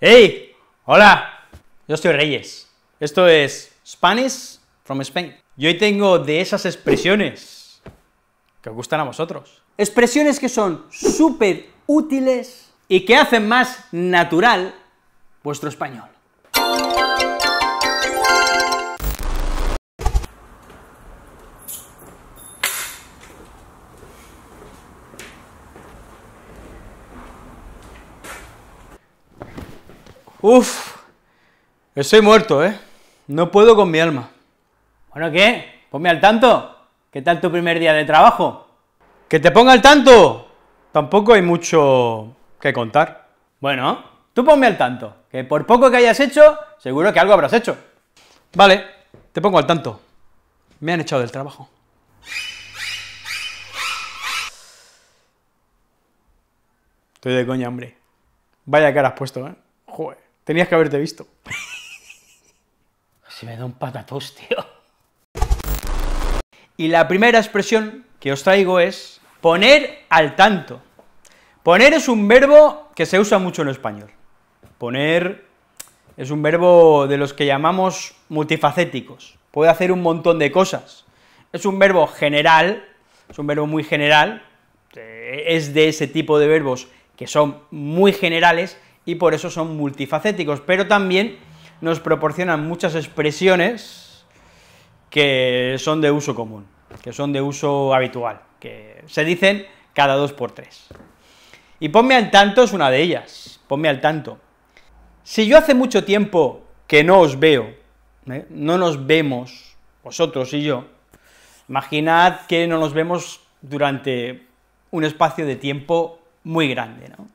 ¡Hey! Hola, yo soy Reyes. Esto es Spanish from Spain. Y hoy tengo de esas expresiones que os gustan a vosotros. Expresiones que son súper útiles y que hacen más natural vuestro español. Uf, estoy muerto, ¿eh? No puedo con mi alma. Bueno, ¿qué? Ponme al tanto. ¿Qué tal tu primer día de trabajo? ¡Que te ponga al tanto! Tampoco hay mucho que contar. Bueno, tú ponme al tanto, que por poco que hayas hecho, seguro que algo habrás hecho. Vale, te pongo al tanto. Me han echado del trabajo. Estoy de coña, hombre. Vaya cara has puesto, ¿eh? Joder. Tenías que haberte visto. Se me da un patatús, tío. Y la primera expresión que os traigo es poner al tanto. Poner es un verbo que se usa mucho en español. Poner es un verbo de los que llamamos multifacéticos. Puede hacer un montón de cosas. Es un verbo general, es un verbo muy general, eh, es de ese tipo de verbos que son muy generales, y por eso son multifacéticos, pero también nos proporcionan muchas expresiones que son de uso común, que son de uso habitual, que se dicen cada dos por tres. Y ponme al tanto es una de ellas, ponme al tanto. Si yo hace mucho tiempo que no os veo, ¿eh? no nos vemos, vosotros y yo, imaginad que no nos vemos durante un espacio de tiempo muy grande, ¿no?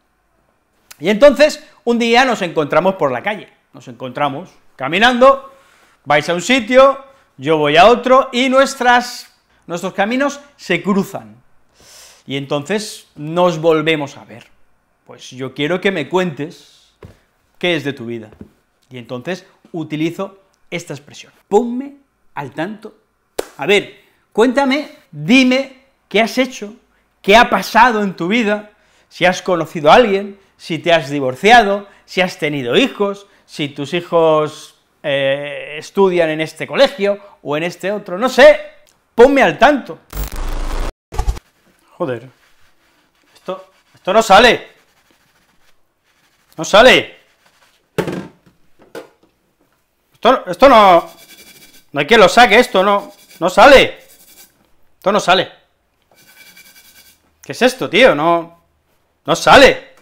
Y entonces, un día nos encontramos por la calle, nos encontramos caminando, vais a un sitio, yo voy a otro, y nuestras, nuestros caminos se cruzan. Y entonces nos volvemos a ver. Pues yo quiero que me cuentes qué es de tu vida. Y entonces utilizo esta expresión. Ponme al tanto. A ver, cuéntame, dime qué has hecho, qué ha pasado en tu vida, si has conocido a alguien, si te has divorciado, si has tenido hijos, si tus hijos eh, estudian en este colegio o en este otro, no sé, ponme al tanto. Joder, esto, esto no sale, no sale. Esto, esto no, no hay quien lo saque, esto no, no sale. Esto no sale. ¿Qué es esto, tío? No, no sale.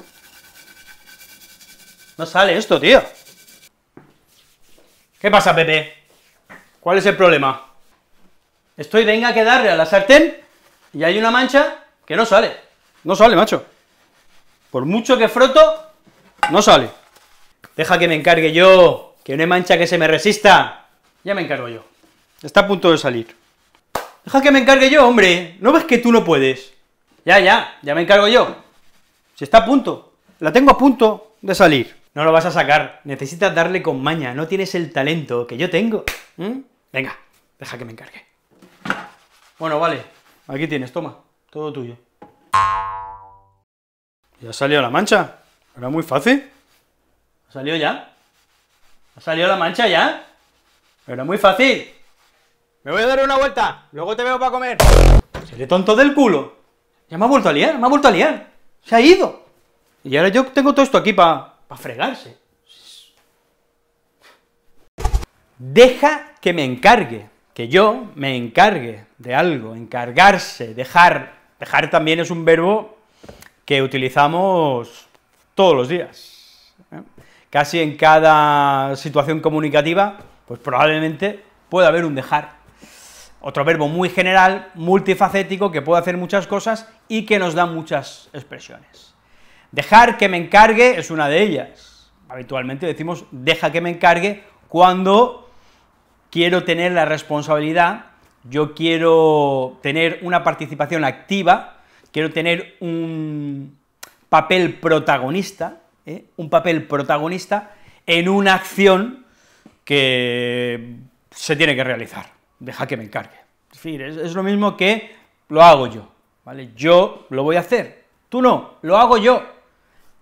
No sale esto, tío. ¿Qué pasa, Pepe? ¿Cuál es el problema? Estoy, venga, a quedarle a la sartén y hay una mancha que no sale. No sale, macho. Por mucho que froto, no sale. Deja que me encargue yo, que no hay mancha que se me resista. Ya me encargo yo. Está a punto de salir. Deja que me encargue yo, hombre. ¿No ves que tú no puedes? Ya, ya, ya me encargo yo. Si está a punto. La tengo a punto de salir. No lo vas a sacar. Necesitas darle con maña. No tienes el talento que yo tengo. ¿Mm? Venga, deja que me encargue. Bueno, vale. Aquí tienes, toma. Todo tuyo. Ya salió la mancha. Era muy fácil. ¿Ha salido ya? ¿Ha salido la mancha ya? Era muy fácil. Me voy a dar una vuelta. Luego te veo para comer. le tonto del culo. Ya me ha vuelto a liar, me ha vuelto a liar. Se ha ido. Y ahora yo tengo todo esto aquí para para fregarse. Deja que me encargue, que yo me encargue de algo, encargarse, dejar. Dejar también es un verbo que utilizamos todos los días. ¿eh? Casi en cada situación comunicativa, pues probablemente puede haber un dejar. Otro verbo muy general, multifacético, que puede hacer muchas cosas y que nos da muchas expresiones. Dejar que me encargue es una de ellas. Habitualmente decimos deja que me encargue cuando quiero tener la responsabilidad, yo quiero tener una participación activa, quiero tener un papel protagonista, ¿eh? un papel protagonista en una acción que se tiene que realizar, deja que me encargue. Es decir, es, es lo mismo que lo hago yo, ¿vale? Yo lo voy a hacer, tú no, lo hago yo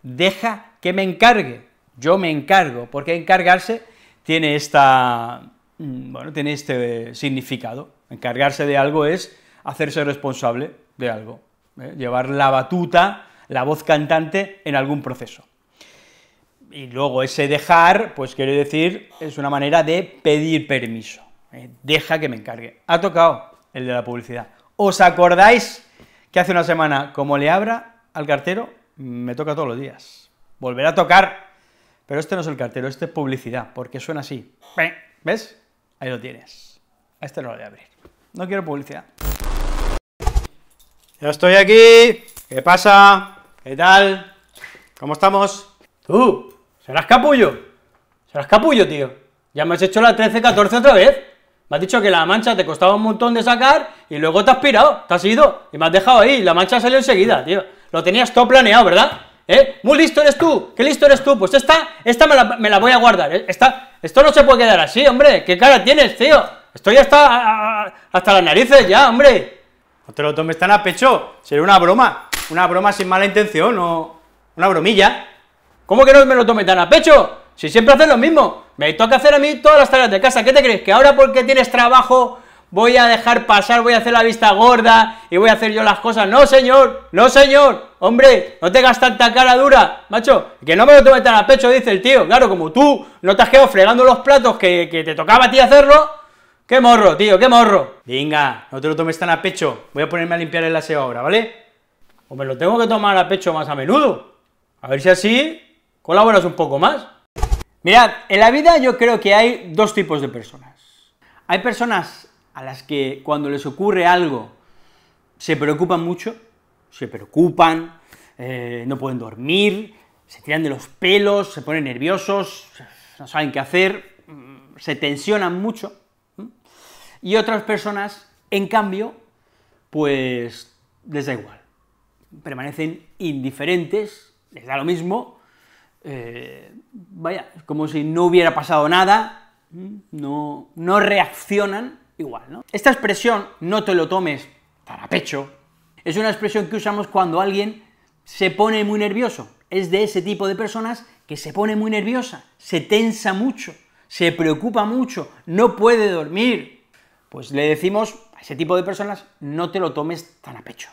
deja que me encargue, yo me encargo, porque encargarse tiene esta, mm, bueno, tiene este significado. Encargarse de algo es hacerse responsable de algo, ¿eh? llevar la batuta, la voz cantante en algún proceso. Y luego ese dejar, pues quiere decir, es una manera de pedir permiso. ¿eh? Deja que me encargue. Ha tocado el de la publicidad. ¿Os acordáis que hace una semana, como le abra al cartero, me toca todos los días. Volverá a tocar, pero este no es el cartero, este es publicidad, porque suena así. ¿Ves? Ahí lo tienes. este no lo voy a abrir. No quiero publicidad. Ya estoy aquí. ¿Qué pasa? ¿Qué tal? ¿Cómo estamos? ¡Tú! ¡Serás capullo! ¡Serás capullo, tío! Ya me has hecho la 13-14 otra vez. Me has dicho que la mancha te costaba un montón de sacar y luego te has pirado, te has ido y me has dejado ahí. La mancha salió enseguida, tío. Lo tenías todo planeado, ¿verdad? ¿Eh? Muy listo eres tú, qué listo eres tú. Pues esta, esta me la, voy a guardar. ¿eh? esto no se puede quedar así, hombre. ¿Qué cara tienes, tío? Estoy hasta, hasta las narices ya, hombre. No te lo tomes tan a pecho. sería una broma. Una broma sin mala intención o una bromilla. ¿Cómo que no me lo tomes tan a pecho? Si siempre haces lo mismo. Me toca hacer a mí todas las tareas de casa. ¿Qué te crees? ¿Que ahora porque tienes trabajo voy a dejar pasar, voy a hacer la vista gorda y voy a hacer yo las cosas. No, señor, no, señor, hombre, no tengas tanta cara dura, macho, que no me lo tomes tan a pecho, dice el tío. Claro, como tú no te has quedado fregando los platos que, te tocaba a ti hacerlo, qué morro, tío, qué morro. Venga, no te lo tomes tan a pecho, voy a ponerme a limpiar el aseo ahora, ¿vale? O me lo tengo que tomar a pecho más a menudo. A ver si así colaboras un poco más. Mirad, en la vida yo creo que hay dos tipos de personas. Hay personas a las que cuando les ocurre algo se preocupan mucho, se preocupan, eh, no pueden dormir, se tiran de los pelos, se ponen nerviosos, no saben qué hacer, mm, se tensionan mucho. Y otras personas, en cambio, pues les da igual, permanecen indiferentes, les da lo mismo, eh, vaya, como si no hubiera pasado nada, no, no reaccionan igual, ¿no? Esta expresión, no te lo tomes tan a pecho, es una expresión que usamos cuando alguien se pone muy nervioso. Es de ese tipo de personas que se pone muy nerviosa, se tensa mucho, se preocupa mucho, no puede dormir. Pues le decimos a ese tipo de personas, no te lo tomes tan a pecho.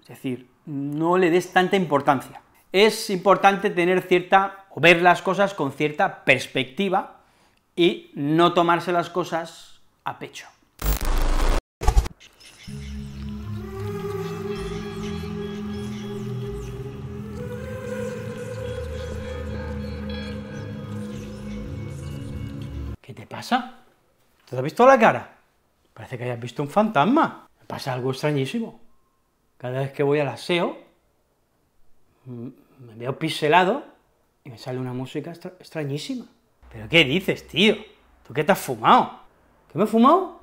Es decir, no le des tanta importancia. Es importante tener cierta, o ver las cosas con cierta perspectiva y no tomarse las cosas a pecho. te pasa? ¿Te has visto la cara? Parece que hayas visto un fantasma. Me pasa algo extrañísimo. Cada vez que voy al aseo, mm, me veo piselado y me sale una música extrañísima. ¿Pero qué dices, tío? ¿Tú qué te has fumado? ¿Qué me he fumado?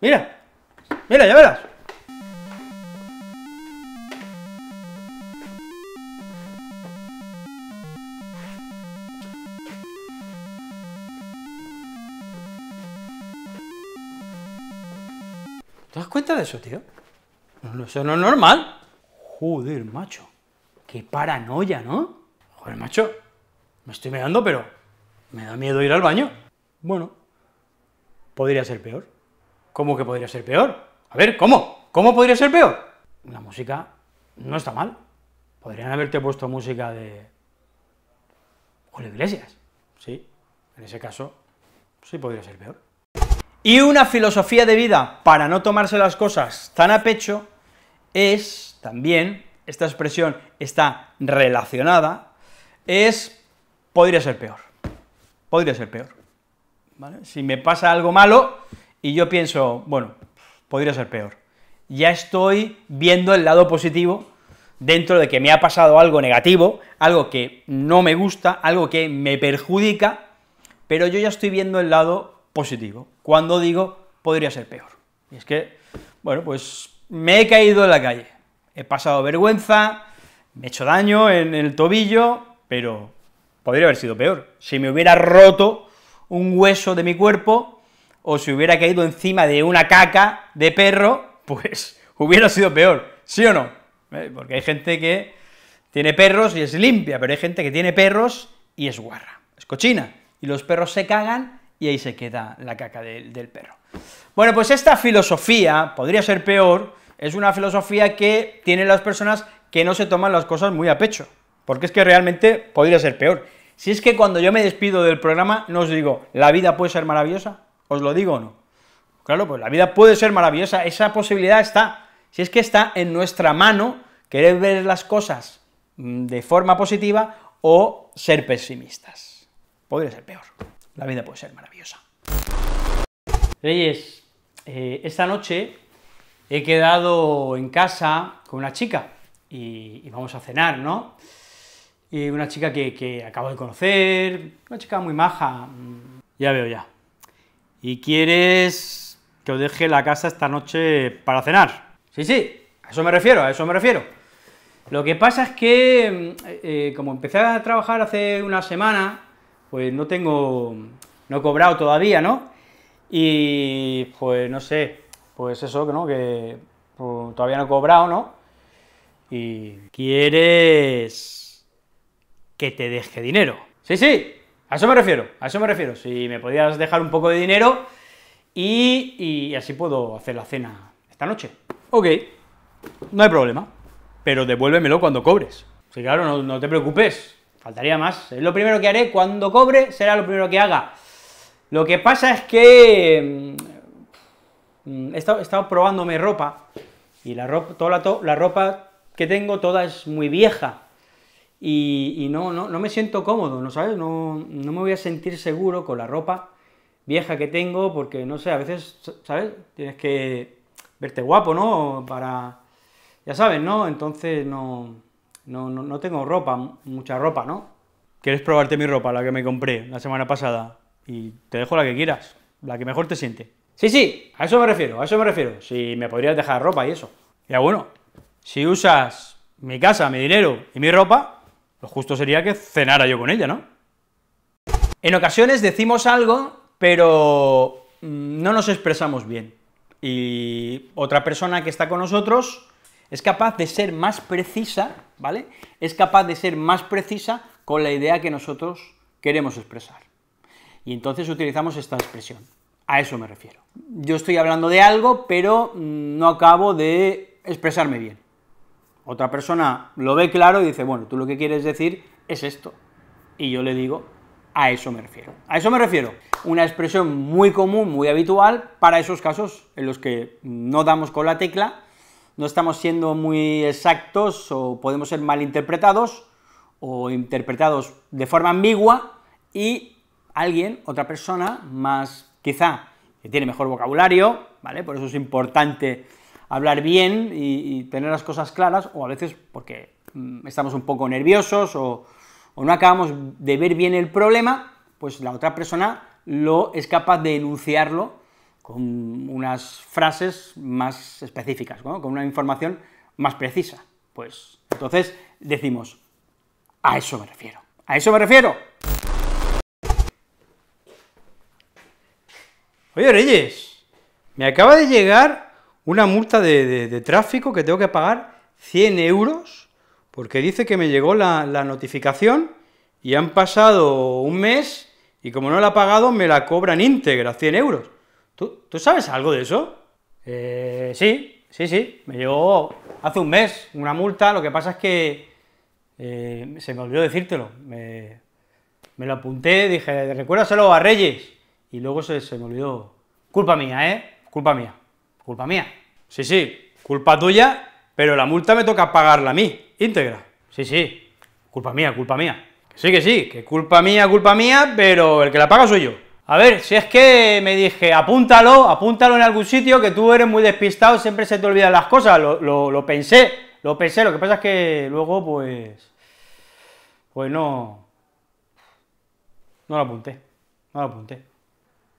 Mira, mira, ya verás. cuenta de eso, tío? eso no es normal. Joder, macho. Qué paranoia, ¿no? Joder, macho. Me estoy mirando, pero me da miedo ir al baño. Bueno, podría ser peor. ¿Cómo que podría ser peor? A ver, ¿cómo? ¿Cómo podría ser peor? La música no está mal. Podrían haberte puesto música de Julio Iglesias. Sí, en ese caso sí podría ser peor. Y una filosofía de vida para no tomarse las cosas tan a pecho es también, esta expresión está relacionada, es podría ser peor, podría ser peor. Si me pasa algo malo y yo pienso, bueno, podría ser peor, ya estoy viendo el lado positivo dentro de que me ha pasado algo negativo, algo que no me gusta, algo que me perjudica, pero yo ya estoy viendo el lado positivo cuando digo podría ser peor. Y es que, bueno, pues me he caído en la calle, he pasado vergüenza, me he hecho daño en el tobillo, pero podría haber sido peor. Si me hubiera roto un hueso de mi cuerpo, o si hubiera caído encima de una caca de perro, pues hubiera sido peor, ¿sí o no? Eh, porque hay gente que tiene perros y es limpia, pero hay gente que tiene perros y es guarra, es cochina, y los perros se cagan y ahí se queda la caca del perro. Bueno, pues esta filosofía, podría ser peor, es una filosofía que tienen las personas que no se toman las cosas muy a pecho, porque es que realmente podría ser peor. Si es que cuando yo me despido del programa, no os digo, ¿la vida puede ser maravillosa? ¿Os lo digo o no? Claro, pues la vida puede ser maravillosa, esa posibilidad está, si es que está en nuestra mano querer ver las cosas mm, de forma positiva o ser pesimistas. Podría ser peor la vida puede ser maravillosa. Reyes, eh, esta noche he quedado en casa con una chica y, vamos a cenar, ¿no? Y una chica que, acabo de conocer, una chica muy maja, mm, ya veo ya. ¿Y quieres que os deje la casa esta noche para cenar? Sí, sí, a eso me refiero, a eso me refiero. Lo que pasa es que, mm, eh, eh, como empecé a trabajar hace una semana, pues no tengo, no he cobrado todavía, ¿no? Y pues no sé, pues eso, ¿no? Que pues, todavía no he cobrado, ¿no? Y quieres que te deje dinero. Sí, sí, a eso me refiero, a eso me refiero. Si me podías dejar un poco de dinero y, y así puedo hacer la cena esta noche. Ok, no hay problema, pero devuélvemelo cuando cobres. Sí, claro, no te preocupes, faltaría más. Es lo primero que haré cuando cobre, será lo primero que haga. Lo que pasa es que mm, mm, he estado, probándome ropa y la ropa, toda ropa que tengo toda es muy vieja y, no, no, me siento cómodo, ¿no sabes? No, no me voy a sentir seguro con la ropa vieja que tengo porque, no sé, a veces, ¿sabes? Tienes que verte guapo, ¿no? Para... Ya sabes, ¿no? Entonces no no, no, no tengo ropa, mucha ropa, ¿no? ¿Quieres probarte mi ropa, la que me compré la semana pasada? Y te dejo la que quieras, la que mejor te siente. Sí, sí, a eso me refiero, a eso me refiero. Si me podrías dejar ropa y eso. Ya bueno, si usas mi casa, mi dinero y mi ropa, lo justo sería que cenara yo con ella, ¿no? En ocasiones decimos algo, pero mm, no nos expresamos bien. Y otra persona que está con nosotros es capaz de ser más precisa, ¿vale? Es capaz de ser más precisa con la idea que nosotros queremos expresar. Y entonces utilizamos esta expresión. A eso me refiero. Yo estoy hablando de algo, pero mm, no acabo de expresarme bien. Otra persona lo ve claro y dice, bueno, tú lo que quieres decir es esto. Y yo le digo, a eso me refiero. A eso me refiero. Una expresión muy común, muy habitual para esos casos en los que no damos con la tecla no estamos siendo muy exactos o podemos ser malinterpretados o interpretados de forma ambigua y alguien, otra persona más quizá que tiene mejor vocabulario, ¿vale? Por eso es importante hablar bien y, tener las cosas claras o a veces porque mm, estamos un poco nerviosos o, o no acabamos de ver bien el problema, pues la otra persona lo es capaz de enunciarlo con unas frases más específicas, con una información más precisa. Pues entonces decimos, a eso me refiero, a eso me refiero. Oye, Reyes, me acaba de llegar una multa de, tráfico que tengo que pagar 100 euros, porque dice que me llegó la, la notificación y han pasado un mes y como no la ha pagado me la cobran íntegra, 100 euros. ¿Tú, sabes algo de eso? Eh, sí, sí, sí, me llegó hace un mes una multa, lo que pasa es que eh, se me olvidó decírtelo, me, lo apunté, dije, recuérdaselo a Reyes, y luego se, se me olvidó, culpa mía, ¿eh? Culpa mía, culpa mía, sí, sí, culpa tuya, pero la multa me toca pagarla a mí, íntegra, sí, sí, culpa mía, culpa mía, sí, que sí, que culpa mía, culpa mía, pero el que la paga soy yo. A ver, si es que me dije, apúntalo, apúntalo en algún sitio, que tú eres muy despistado, siempre se te olvidan las cosas, lo, pensé, lo pensé, lo que pasa es que luego, pues, pues no, no lo apunté, no lo apunté.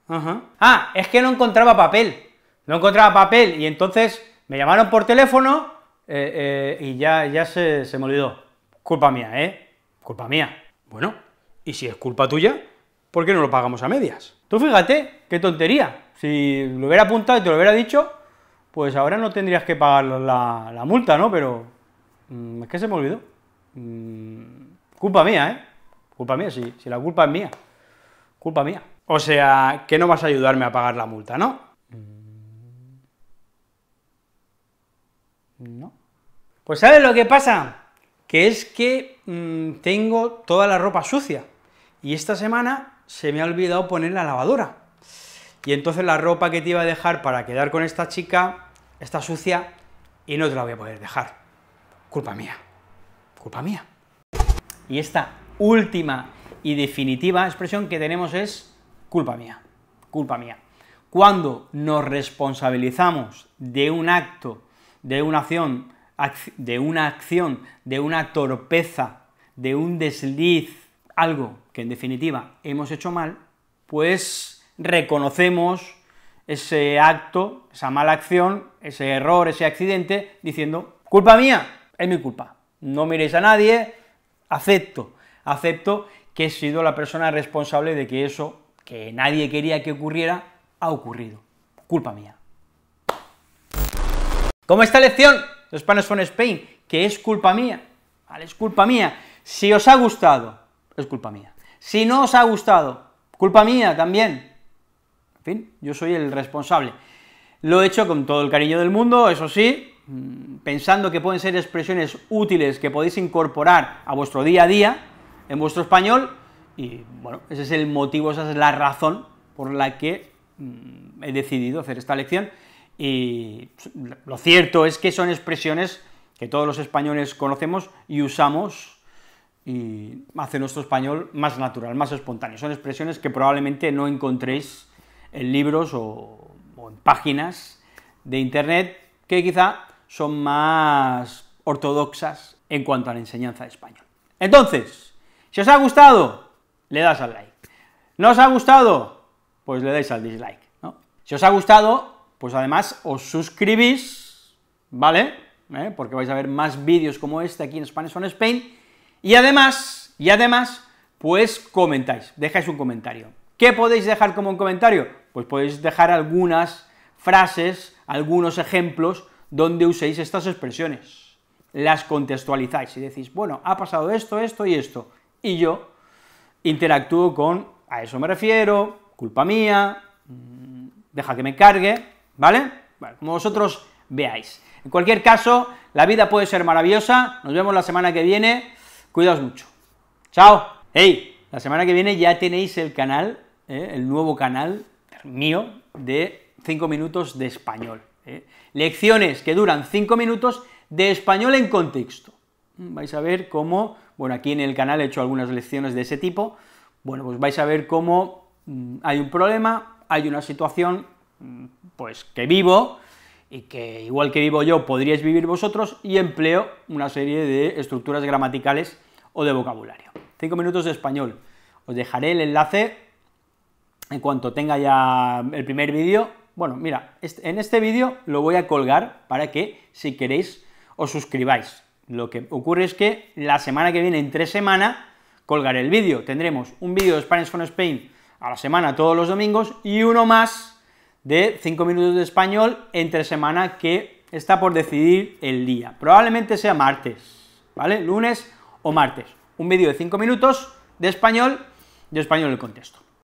Ajá. Ah, es que no encontraba papel, no encontraba papel, y entonces me llamaron por teléfono eh, eh, y ya, ya se, se me olvidó. Culpa mía, ¿eh? Culpa mía. Bueno, ¿y si es culpa tuya? ¿por qué no lo pagamos a medias? Tú fíjate, qué tontería. Si lo hubiera apuntado y te lo hubiera dicho, pues ahora no tendrías que pagar la, multa, ¿no? Pero mm, es que se me olvidó. Mm, culpa mía, ¿eh? Culpa mía, si, si la culpa es mía. Culpa mía. O sea, que no vas a ayudarme a pagar la multa, ¿no? Mm, no. Pues ¿sabes lo que pasa? Que es que tengo toda la ropa sucia y esta semana se me ha olvidado poner la lavadora. Y entonces la ropa que te iba a dejar para quedar con esta chica está sucia y no te la voy a poder dejar. Culpa mía. Culpa mía. Y esta última y definitiva expresión que tenemos es culpa mía. Culpa mía. Cuando nos responsabilizamos de un acto, de una acción, de una acción, de una torpeza, de un desliz, algo que en definitiva hemos hecho mal, pues reconocemos ese acto, esa mala acción, ese error, ese accidente, diciendo, culpa mía, es mi culpa, no miréis a nadie, acepto, acepto que he sido la persona responsable de que eso, que nadie quería que ocurriera, ha ocurrido, culpa mía. Como esta lección Los Spanish son Spain, que es culpa mía, Es culpa mía. Si os ha gustado, es culpa mía. Si no os ha gustado, culpa mía también. En fin, yo soy el responsable. Lo he hecho con todo el cariño del mundo, eso sí, mm, pensando que pueden ser expresiones útiles que podéis incorporar a vuestro día a día, en vuestro español, y bueno, ese es el motivo, esa es la razón por la que mm, he decidido hacer esta lección, y lo cierto es que son expresiones que todos los españoles conocemos y usamos y hace nuestro español más natural, más espontáneo. Son expresiones que probablemente no encontréis en libros o, en páginas de Internet que quizá son más ortodoxas en cuanto a la enseñanza de español. Entonces, si os ha gustado, le das al like. ¿No os ha gustado? Pues le dais al dislike, Si os ha gustado, pues además os suscribís, ¿vale? ¿Eh? Porque vais a ver más vídeos como este aquí en Spanish on Spain, y además, y además, pues comentáis, dejáis un comentario. ¿Qué podéis dejar como un comentario? Pues podéis dejar algunas frases, algunos ejemplos donde uséis estas expresiones. Las contextualizáis y decís, bueno, ha pasado esto, esto y esto, y yo interactúo con, a eso me refiero, culpa mía, mm, deja que me cargue, ¿vale? Bueno, como vosotros veáis. En cualquier caso, la vida puede ser maravillosa, nos vemos la semana que viene, Cuidaos mucho. ¡Chao! ¡Hey! La semana que viene ya tenéis el canal, eh, el nuevo canal mío de 5 minutos de español. Eh. Lecciones que duran 5 minutos de español en contexto. Mm, vais a ver cómo, bueno, aquí en el canal he hecho algunas lecciones de ese tipo, bueno, pues vais a ver cómo mm, hay un problema, hay una situación, mm, pues, que vivo, y que igual que vivo yo podríais vivir vosotros y empleo una serie de estructuras gramaticales o de vocabulario. Cinco minutos de español. Os dejaré el enlace en cuanto tenga ya el primer vídeo. Bueno, mira, en este vídeo lo voy a colgar para que, si queréis, os suscribáis. Lo que ocurre es que la semana que viene, en tres semanas, colgaré el vídeo. Tendremos un vídeo de Spanish con Spain a la semana todos los domingos y uno más de 5 minutos de español entre semana que está por decidir el día. Probablemente sea martes, ¿vale? Lunes o martes. Un vídeo de 5 minutos de español, de español el contexto.